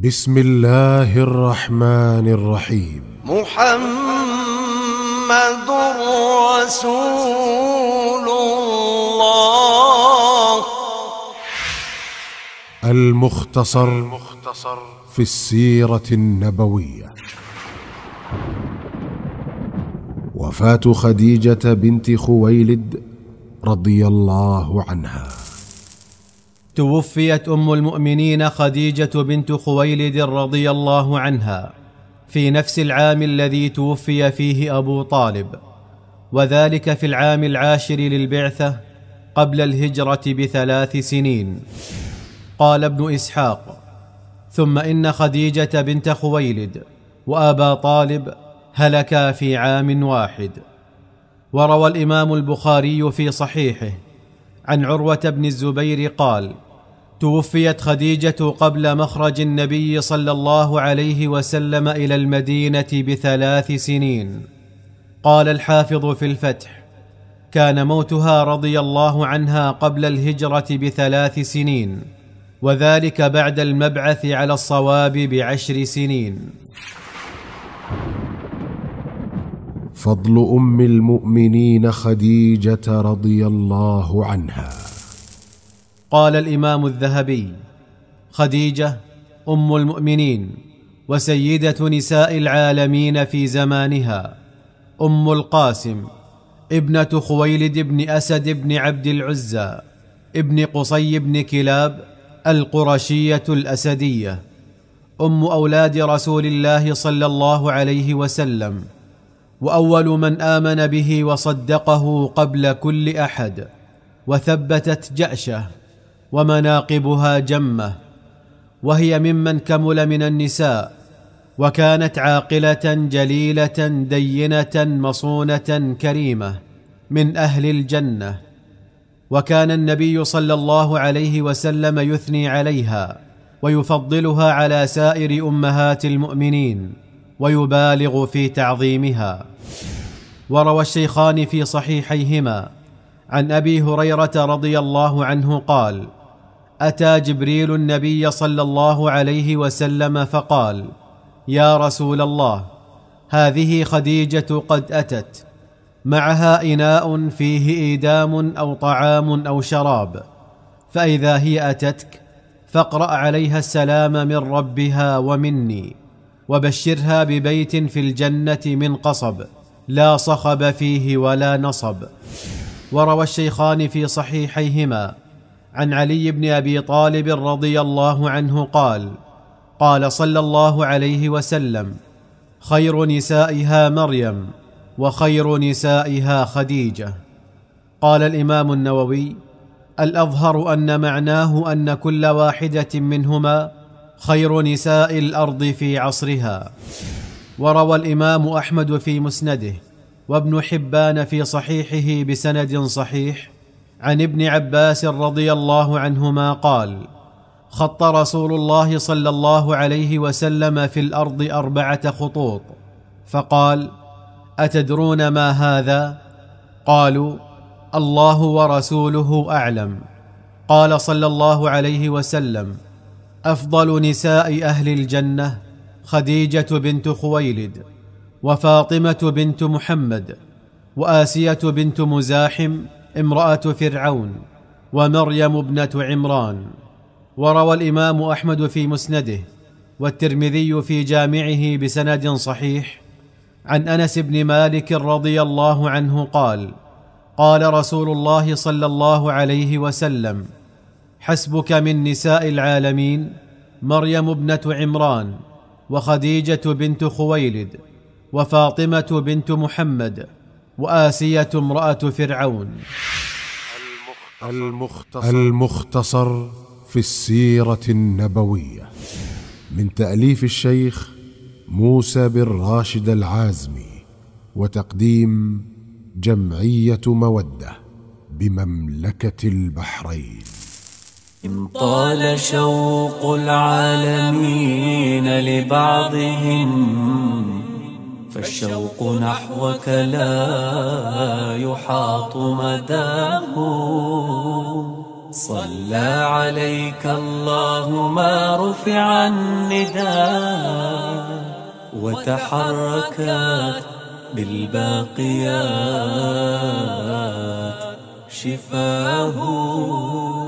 بسم الله الرحمن الرحيم محمد رسول الله المختصر, المختصر في السيرة النبوية وفاة خديجة بنت خويلد رضي الله عنها توفيت ام المؤمنين خديجه بنت خويلد رضي الله عنها في نفس العام الذي توفي فيه ابو طالب وذلك في العام العاشر للبعثه قبل الهجره بثلاث سنين قال ابن اسحاق ثم ان خديجه بنت خويلد وابا طالب هلكا في عام واحد وروى الامام البخاري في صحيحه عن عروه بن الزبير قال توفيت خديجه قبل مخرج النبي صلى الله عليه وسلم الى المدينه بثلاث سنين قال الحافظ في الفتح كان موتها رضي الله عنها قبل الهجره بثلاث سنين وذلك بعد المبعث على الصواب بعشر سنين فضل ام المؤمنين خديجه رضي الله عنها قال الامام الذهبي خديجه ام المؤمنين وسيده نساء العالمين في زمانها ام القاسم ابنه خويلد بن اسد بن عبد العزى ابن قصي بن كلاب القرشيه الاسديه ام اولاد رسول الله صلى الله عليه وسلم واول من امن به وصدقه قبل كل احد وثبتت جاشه ومناقبها جمه وهي ممن كمل من النساء وكانت عاقله جليله دينه مصونه كريمه من اهل الجنه وكان النبي صلى الله عليه وسلم يثني عليها ويفضلها على سائر امهات المؤمنين ويبالغ في تعظيمها وروى الشيخان في صحيحيهما عن ابي هريره رضي الله عنه قال اتى جبريل النبي صلى الله عليه وسلم فقال يا رسول الله هذه خديجه قد اتت معها اناء فيه ايدام او طعام او شراب فاذا هي اتتك فاقرا عليها السلام من ربها ومني وبشرها ببيت في الجنه من قصب لا صخب فيه ولا نصب وروى الشيخان في صحيحيهما عن علي بن ابي طالب رضي الله عنه قال قال صلى الله عليه وسلم خير نسائها مريم وخير نسائها خديجه قال الامام النووي الاظهر ان معناه ان كل واحده منهما خير نساء الارض في عصرها وروى الامام احمد في مسنده وابن حبان في صحيحه بسند صحيح عن ابن عباس رضي الله عنهما قال خط رسول الله صلى الله عليه وسلم في الارض اربعه خطوط فقال اتدرون ما هذا قالوا الله ورسوله اعلم قال صلى الله عليه وسلم افضل نساء اهل الجنه خديجه بنت خويلد وفاطمه بنت محمد واسيه بنت مزاحم امراه فرعون ومريم ابنه عمران وروى الامام احمد في مسنده والترمذي في جامعه بسند صحيح عن انس بن مالك رضي الله عنه قال قال رسول الله صلى الله عليه وسلم حسبك من نساء العالمين مريم ابنه عمران وخديجه بنت خويلد وفاطمه بنت محمد واسيه امراه فرعون المختصر, المختصر في السيره النبويه من تاليف الشيخ موسى بن راشد العازمي وتقديم جمعيه موده بمملكه البحرين إن طال شوق العالمين لبعضهم فالشوق نحوك لا يحاط مداه صلى عليك الله ما رفع النداء وتحركت بالباقيات شفاه